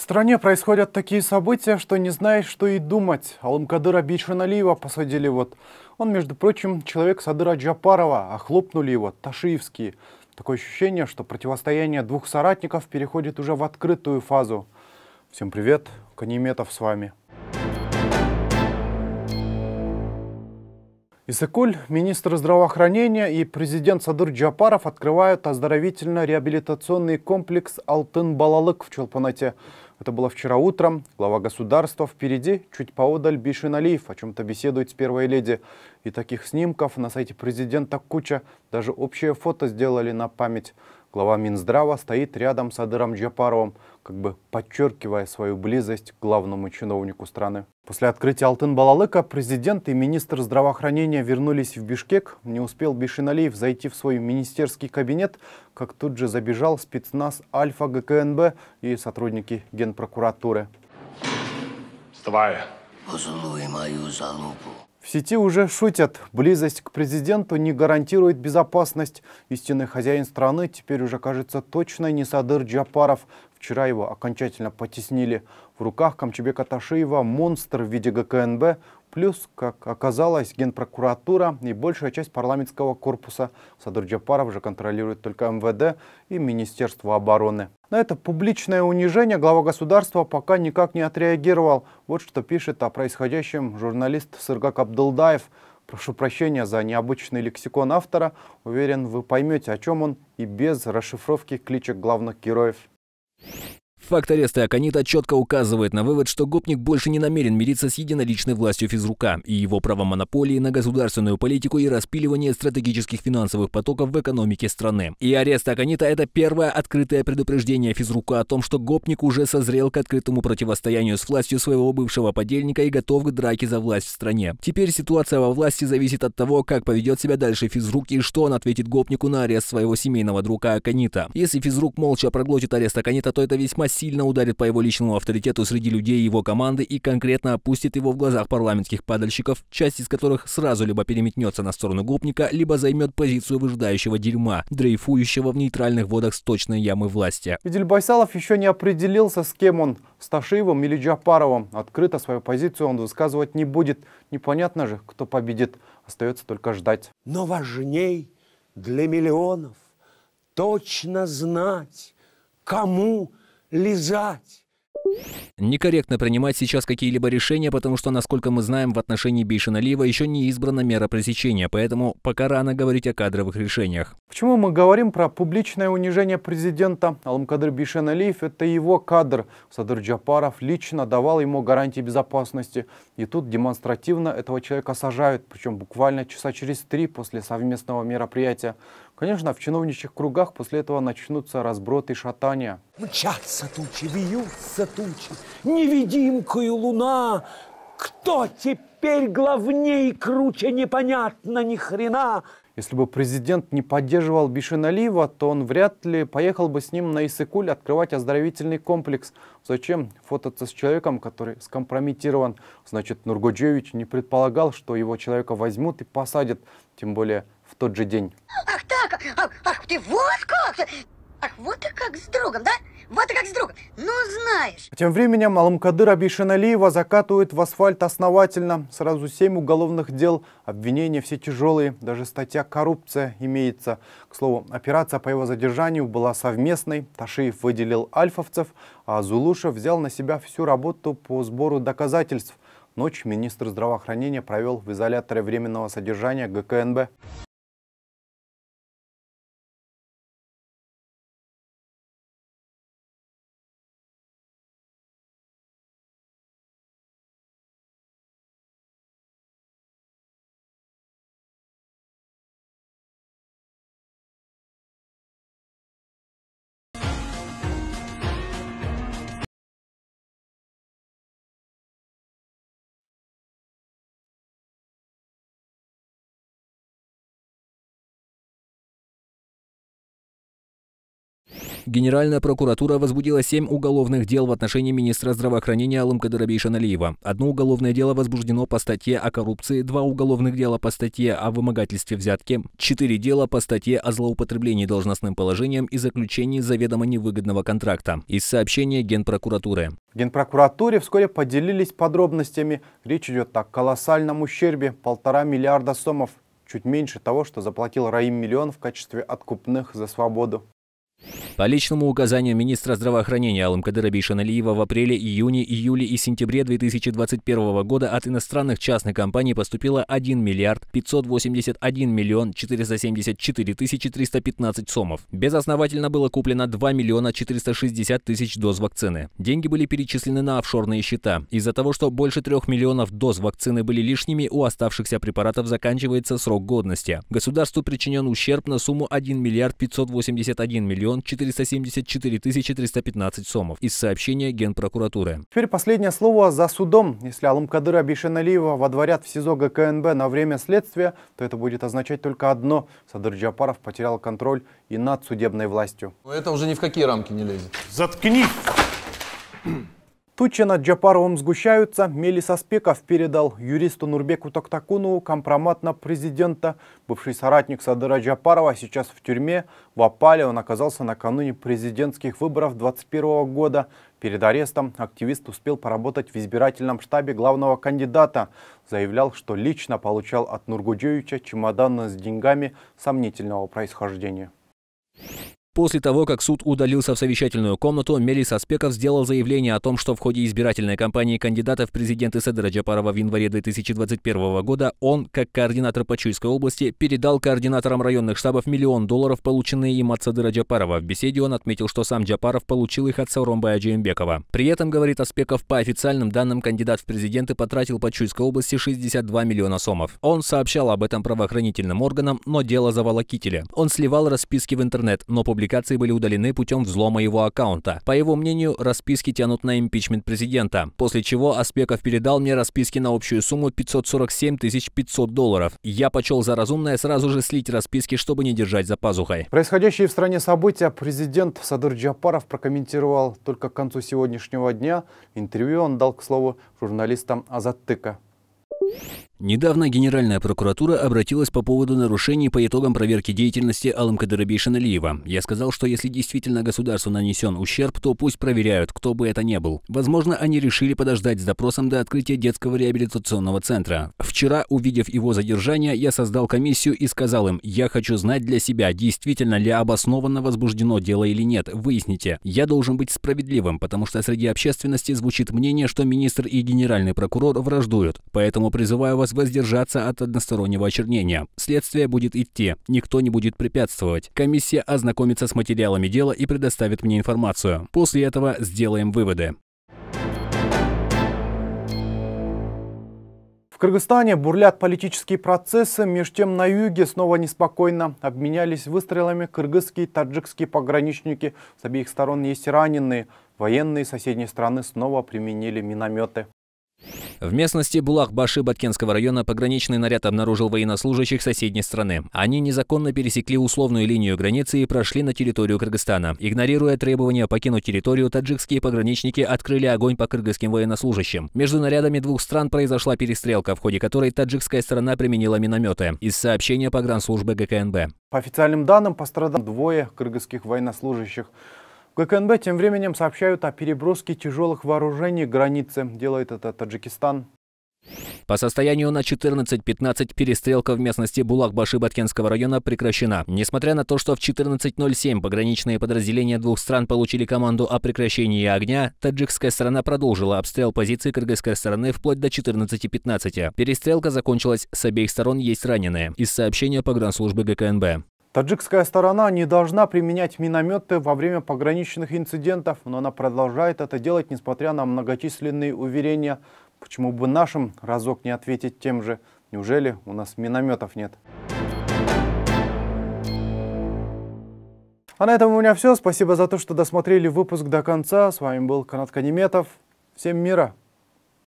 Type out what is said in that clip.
В стране происходят такие события, что не знаешь, что и думать. Алымкадыра Бейшаналиева посадили вот. Он, между прочим, человек Садыра Джапарова, а хлопнули его Ташиевские. Такое ощущение, что противостояние двух соратников переходит уже в открытую фазу. Всем привет, Каниметов с вами. Исыкуль, министр здравоохранения и президент Садыр Джапаров открывают оздоровительно-реабилитационный комплекс «Алтын-Балалык» в Челпанате. Это было вчера утром. Глава государства впереди, чуть поодаль Бишин Алиев о чем-то беседует с первой леди. И таких снимков на сайте президента куча. Даже общее фото сделали на память. Глава Минздрава стоит рядом с Адыром Джапаровым, как бы подчеркивая свою близость к главному чиновнику страны. После открытия Алтын-Балалыка президент и министр здравоохранения вернулись в Бишкек. Не успел Бишиналиев зайти в свой министерский кабинет, как тут же забежал спецназ Альфа ГКНБ и сотрудники Генпрокуратуры. Вставай! Позлуй мою залупу. В сети уже шутят, близость к президенту не гарантирует безопасность. Истинный хозяин страны теперь уже кажется точно не Садыр Джапаров. Вчера его окончательно потеснили. В руках Камчебека Ташиева монстр в виде ГКНБ Плюс, как оказалось, Генпрокуратура и большая часть парламентского корпуса Садырджапаров уже контролирует только МВД и Министерство обороны. На это публичное унижение глава государства пока никак не отреагировал. Вот что пишет о происходящем журналист Сыргак Абдулдаев. Прошу прощения за необычный лексикон автора. Уверен, вы поймете, о чем он и без расшифровки кличек главных героев. Факт ареста Аконита четко указывает на вывод, что гопник больше не намерен мириться с единоличной властью физрука и его правом монополии на государственную политику и распиливание стратегических финансовых потоков в экономике страны. И арест Аконита – это первое открытое предупреждение физрука о том, что гопник уже созрел к открытому противостоянию с властью своего бывшего подельника и готов к драке за власть в стране. Теперь ситуация во власти зависит от того, как поведет себя дальше физрук и что он ответит гопнику на арест своего семейного друга Аконита. Если физрук молча проглотит арест Аконита, то это весьма сильно ударит по его личному авторитету среди людей его команды и конкретно опустит его в глазах парламентских падальщиков, часть из которых сразу либо переметнется на сторону гопника, либо займет позицию выжидающего дерьма, дрейфующего в нейтральных водах сточной ямы власти. Фидель Байсалов еще не определился, с кем он, Сташиевым или Джапаровым. Открыто свою позицию он высказывать не будет. Непонятно же, кто победит. Остается только ждать. Но важней для миллионов точно знать, кому лизать. Некорректно принимать сейчас какие-либо решения, потому что, насколько мы знаем, в отношении Бейшиналиева еще не избрана мера пресечения, поэтому пока рано говорить о кадровых решениях. Почему мы говорим про публичное унижение президента? Алмкадр Бейшиналиев – это его кадр. Садыр Джапаров лично давал ему гарантии безопасности. И тут демонстративно этого человека сажают, причем буквально часа через три после совместного мероприятия. Конечно, в чиновничьих кругах после этого начнутся разброты и шатания. Мчатся тучи, вьются тучи, невидимкою луна. Кто теперь главней круче, непонятно ни хрена. Если бы президент не поддерживал Бишиналиева, то он вряд ли поехал бы с ним на Иссыкуль открывать оздоровительный комплекс. Зачем фототься с человеком, который скомпрометирован? Значит, Нургоджевич не предполагал, что его человека возьмут и посадят, тем более в тот же день. Ах как... А, ах, ты вот как! Ах, вот и как с другом, да? Вот и как с другом. Ну, знаешь. Тем временем Аламкадыр Абишиналиева закатывает в асфальт основательно. Сразу семь уголовных дел. Обвинения все тяжелые. Даже статья «Коррупция» имеется. К слову, операция по его задержанию была совместной. Ташиев выделил альфовцев, а Зулушев взял на себя всю работу по сбору доказательств. Ночь министр здравоохранения провел в изоляторе временного содержания ГКНБ. Генеральная прокуратура возбудила семь уголовных дел в отношении министра здравоохранения Алымкадырабей Шаналиева. Одно уголовное дело возбуждено по статье о коррупции, два уголовных дела по статье о вымогательстве взятки, четыре дела по статье о злоупотреблении должностным положением и заключении заведомо невыгодного контракта. Из сообщения Генпрокуратуры. В Генпрокуратуре вскоре поделились подробностями. Речь идет о колоссальном ущербе – полтора миллиарда сомов. Чуть меньше того, что заплатил Раим Миллион в качестве откупных за свободу. По личному указанию министра здравоохранения Алым Кадырабишина, Бейшаналиева в апреле, июне, июле и сентябре 2021 года от иностранных частных компаний поступило 1 миллиард 581 миллион 474 тысячи 315 сомов. Безосновательно было куплено 2 миллиона 460 тысяч доз вакцины. Деньги были перечислены на офшорные счета. Из-за того, что больше 3 миллионов доз вакцины были лишними, у оставшихся препаратов заканчивается срок годности. Государству причинен ущерб на сумму 1 миллиард 581 миллион 4 474 315 сомов из сообщения Генпрокуратуры. Теперь последнее слово за судом. Если Алым Кадыра Бишеналиева водворят в СИЗО ГКНБ на время следствия, то это будет означать только одно. Садыр Джапаров потерял контроль и над судебной властью. Это уже ни в какие рамки не лезет. Заткнись! Тучи над Джапаровым сгущаются. Мелис Аспеков передал юристу Нурбеку Токтакунову компромат на президента. Бывший соратник Садыра Джапарова сейчас в тюрьме. В опале он оказался накануне президентских выборов 2021 года. Перед арестом активист успел поработать в избирательном штабе главного кандидата. Заявлял, что лично получал от Нургуджевича чемоданы с деньгами сомнительного происхождения. После того, как суд удалился в совещательную комнату, Мелис Аспеков сделал заявление о том, что в ходе избирательной кампании кандидата в президенты Седера Джапарова в январе 2021 года он, как координатор Почуйской области, передал координаторам районных штабов миллион долларов, полученные им от Садыра Джапарова. В беседе он отметил, что сам Джапаров получил их от Сауромбая Джеймбекова. При этом, говорит Аспеков, по официальным данным кандидат в президенты потратил по Чуйской области 62 миллиона сомов. Он сообщал об этом правоохранительным органам, но дело заволокители. Он сливал расписки в интернет, но публиковал публикации были удалены путем взлома его аккаунта. По его мнению, расписки тянут на импичмент президента. После чего Аспеков передал мне расписки на общую сумму 547 500 долларов. Я почел за разумное сразу же слить расписки, чтобы не держать за пазухой. Происходящие в стране события президент Садыр Джапаров прокомментировал только к концу сегодняшнего дня. Интервью он дал, к слову, журналистам Азаттыка. Недавно Генеральная прокуратура обратилась по поводу нарушений по итогам проверки деятельности Алымкадыра Бейшиналиева. Я сказал, что если действительно государству нанесен ущерб, то пусть проверяют, кто бы это ни был. Возможно, они решили подождать с допросом до открытия детского реабилитационного центра. Вчера, увидев его задержание, я создал комиссию и сказал им, я хочу знать для себя, действительно ли обоснованно возбуждено дело или нет, выясните. Я должен быть справедливым, потому что среди общественности звучит мнение, что министр и генеральный прокурор враждуют. Поэтому призываю вас приказ воздержаться от одностороннего очернения. Следствие будет идти, никто не будет препятствовать. Комиссия ознакомится с материалами дела и предоставит мне информацию. После этого сделаем выводы. В Кыргызстане бурлят политические процессы, меж тем на юге снова неспокойно. Обменялись выстрелами кыргызские и таджикские пограничники. С обеих сторон есть раненые. Военные соседней страны снова применили минометы. В местности Булах-Баши Баткенского района пограничный наряд обнаружил военнослужащих соседней страны. Они незаконно пересекли условную линию границы и прошли на территорию Кыргызстана. Игнорируя требования покинуть территорию, таджикские пограничники открыли огонь по кыргызским военнослужащим. Между нарядами двух стран произошла перестрелка, в ходе которой таджикская сторона применила минометы. Из сообщения погранслужбы ГКНБ. По официальным данным пострадало двое кыргызских военнослужащих. ГКНБ тем временем сообщают о переброске тяжелых вооружений Границы Делает это Таджикистан. По состоянию на 14.15 перестрелка в местности Булак-Баши-Баткенского района прекращена. Несмотря на то, что в 14.07 пограничные подразделения двух стран получили команду о прекращении огня, таджикская сторона продолжила обстрел позиций кыргызской стороны вплоть до 14.15. Перестрелка закончилась, с обеих сторон есть раненые. Из сообщения погранслужбы ГКНБ. Таджикская сторона не должна применять минометы во время пограничных инцидентов, но она продолжает это делать, несмотря на многочисленные уверения. Почему бы нашим разок не ответить тем же? Неужели у нас минометов нет? А на этом у меня все. Спасибо за то, что досмотрели выпуск до конца. С вами был Канат Канеметов. Всем мира!